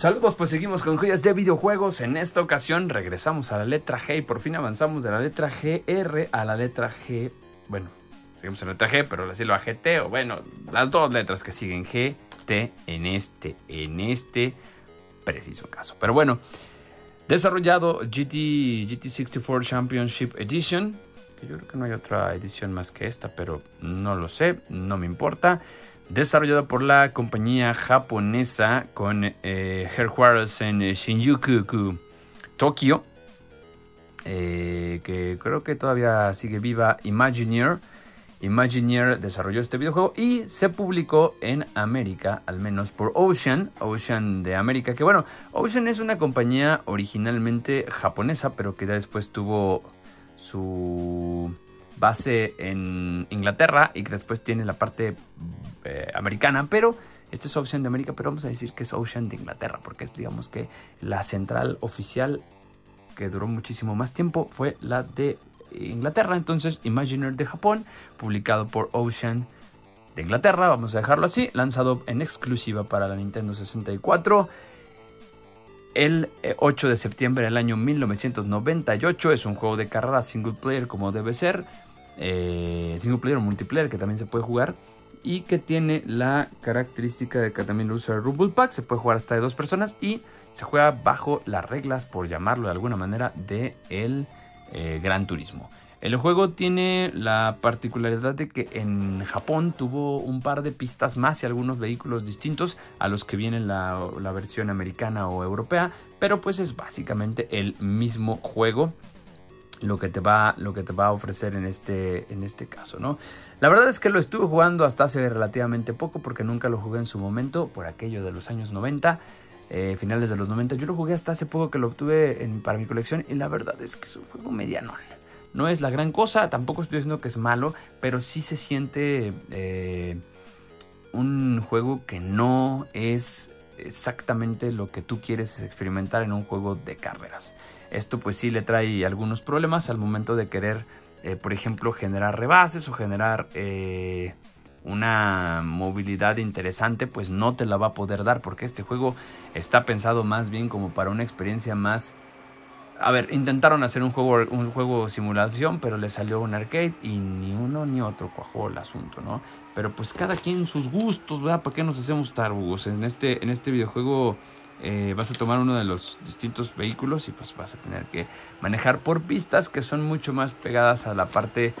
Saludos, pues seguimos con joyas de videojuegos. En esta ocasión regresamos a la letra G y por fin avanzamos de la letra GR a la letra G. Bueno, seguimos en la letra G, pero la sílaba GT o bueno, las dos letras que siguen GT en este, en este preciso caso. Pero bueno, desarrollado GT, GT64 Championship Edition. Que yo creo que no hay otra edición más que esta, pero no lo sé, no me importa desarrollado por la compañía japonesa con eh, headquarters en eh, Shinjuku, Tokio, eh, que creo que todavía sigue viva Imagineer. Imagineer desarrolló este videojuego y se publicó en América, al menos por Ocean, Ocean de América, que bueno, Ocean es una compañía originalmente japonesa, pero que ya después tuvo su base en Inglaterra y que después tiene la parte eh, americana, pero este es Ocean de América, pero vamos a decir que es Ocean de Inglaterra, porque es digamos que la central oficial que duró muchísimo más tiempo fue la de Inglaterra. Entonces, Imaginer de Japón, publicado por Ocean de Inglaterra, vamos a dejarlo así, lanzado en exclusiva para la Nintendo 64. El 8 eh, de septiembre del año 1998 es un juego de carrera single player como debe ser, eh, single player o multiplayer que también se puede jugar y que tiene la característica de que también usa el Rumble Pack, se puede jugar hasta de dos personas y se juega bajo las reglas, por llamarlo de alguna manera, de el eh, Gran Turismo. El juego tiene la particularidad de que en Japón tuvo un par de pistas más y algunos vehículos distintos a los que viene la, la versión americana o europea, pero pues es básicamente el mismo juego lo que te va, lo que te va a ofrecer en este, en este caso, ¿no? La verdad es que lo estuve jugando hasta hace relativamente poco porque nunca lo jugué en su momento por aquello de los años 90. Eh, finales de los 90, yo lo jugué hasta hace poco que lo obtuve para mi colección y la verdad es que es un juego mediano. No es la gran cosa, tampoco estoy diciendo que es malo, pero sí se siente eh, un juego que no es exactamente lo que tú quieres experimentar en un juego de carreras. Esto pues sí le trae algunos problemas al momento de querer, eh, por ejemplo, generar rebases o generar eh, una movilidad interesante, pues no te la va a poder dar porque este juego está pensado más bien como para una experiencia más... A ver, intentaron hacer un juego, un juego simulación, pero le salió un arcade y ni uno ni otro cuajó el asunto, ¿no? Pero pues cada quien sus gustos, ¿verdad? ¿Para qué nos hacemos tarbugos? En este, en este videojuego eh, vas a tomar uno de los distintos vehículos y pues vas a tener que manejar por pistas que son mucho más pegadas a la parte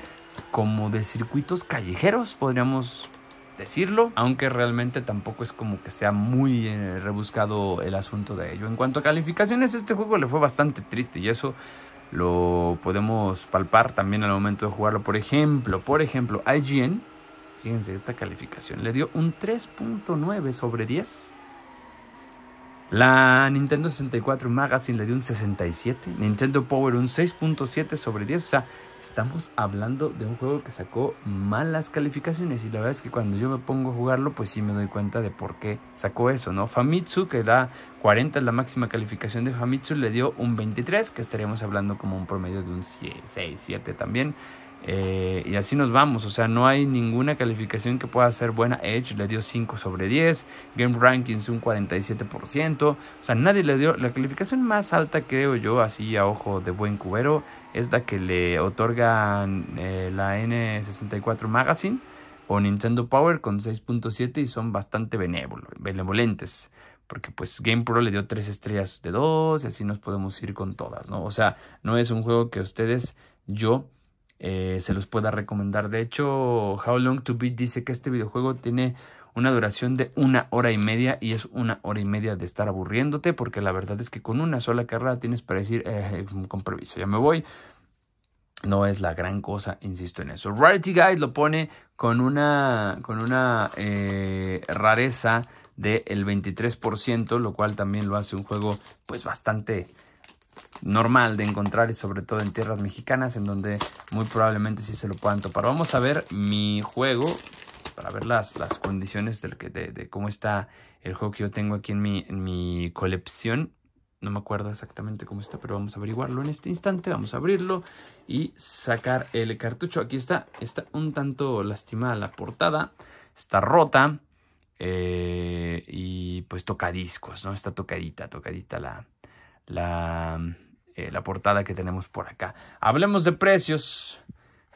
como de circuitos callejeros, podríamos decirlo, aunque realmente tampoco es como que sea muy eh, rebuscado el asunto de ello. En cuanto a calificaciones, este juego le fue bastante triste y eso lo podemos palpar también al momento de jugarlo. Por ejemplo, por ejemplo, IGN, fíjense esta calificación, le dio un 3.9 sobre 10 la Nintendo 64 Magazine le dio un 67, Nintendo Power un 6.7 sobre 10, o sea, estamos hablando de un juego que sacó malas calificaciones y la verdad es que cuando yo me pongo a jugarlo, pues sí me doy cuenta de por qué sacó eso, ¿no? Famitsu, que da 40 es la máxima calificación de Famitsu, le dio un 23, que estaríamos hablando como un promedio de un 6, 7 también. Eh, y así nos vamos, o sea, no hay ninguna calificación que pueda ser buena. Edge le dio 5 sobre 10, Game Rankings un 47%, o sea, nadie le dio la calificación más alta, creo yo, así a ojo de buen cubero, es la que le otorgan eh, la N64 Magazine o Nintendo Power con 6.7 y son bastante benevolentes porque pues Game Pro le dio 3 estrellas de dos y así nos podemos ir con todas, ¿no? O sea, no es un juego que ustedes, yo, eh, se los pueda recomendar. De hecho, How Long to Beat dice que este videojuego tiene una duración de una hora y media y es una hora y media de estar aburriéndote porque la verdad es que con una sola carrera tienes para decir eh, con permiso, ya me voy. No es la gran cosa, insisto en eso. Rarity Guide lo pone con una, con una eh, rareza del 23%, lo cual también lo hace un juego pues bastante normal de encontrar y sobre todo en tierras mexicanas en donde muy probablemente sí se lo puedan topar. Vamos a ver mi juego para ver las, condiciones del que, de, cómo está el juego que yo tengo aquí en mi, colección. No me acuerdo exactamente cómo está, pero vamos a averiguarlo en este instante. Vamos a abrirlo y sacar el cartucho. Aquí está, está un tanto lastimada la portada, está rota eh, y pues tocadiscos, ¿no? Está tocadita, tocadita la, la, eh, la portada que tenemos por acá. Hablemos de precios.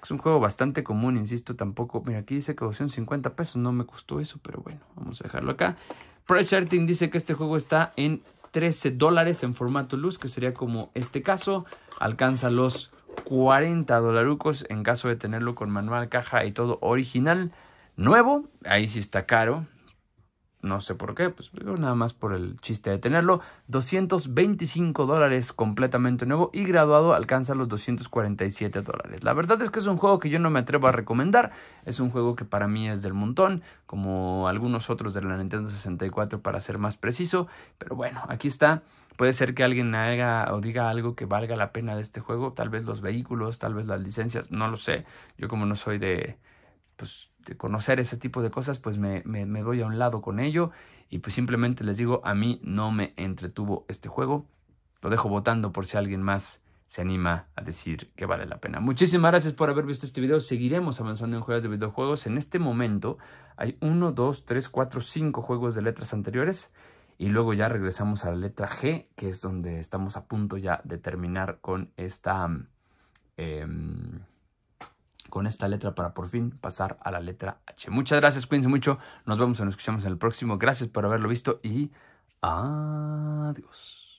Es un juego bastante común, insisto, tampoco. Mira, aquí dice que 50 pesos, no me costó eso, pero bueno, vamos a dejarlo acá. Price dice que este juego está en 13 dólares en formato luz, que sería como este caso. Alcanza los 40 dolarucos en caso de tenerlo con manual, caja y todo original. Nuevo, ahí sí está caro, no sé por qué, pues nada más por el chiste de tenerlo. 225 dólares completamente nuevo y graduado alcanza los 247 dólares. La verdad es que es un juego que yo no me atrevo a recomendar. Es un juego que para mí es del montón, como algunos otros de la Nintendo 64 para ser más preciso. Pero bueno, aquí está. Puede ser que alguien haga o diga algo que valga la pena de este juego. Tal vez los vehículos, tal vez las licencias, no lo sé. Yo como no soy de... Pues este, conocer ese tipo de cosas, pues me, voy a un lado con ello y pues simplemente les digo, a mí no me entretuvo este juego. Lo dejo votando por si alguien más se anima a decir que vale la pena. Muchísimas gracias por haber visto este video. Seguiremos avanzando en juegos de videojuegos. En este momento hay 1, 2, 3, 4, 5 juegos de letras anteriores. Y luego ya regresamos a la letra G, que es donde estamos a punto ya de terminar con esta... Em, con esta letra para por fin pasar a la letra H. Muchas gracias, cuídense mucho. Nos vemos y nos escuchamos en el próximo. Gracias por haberlo visto y adiós.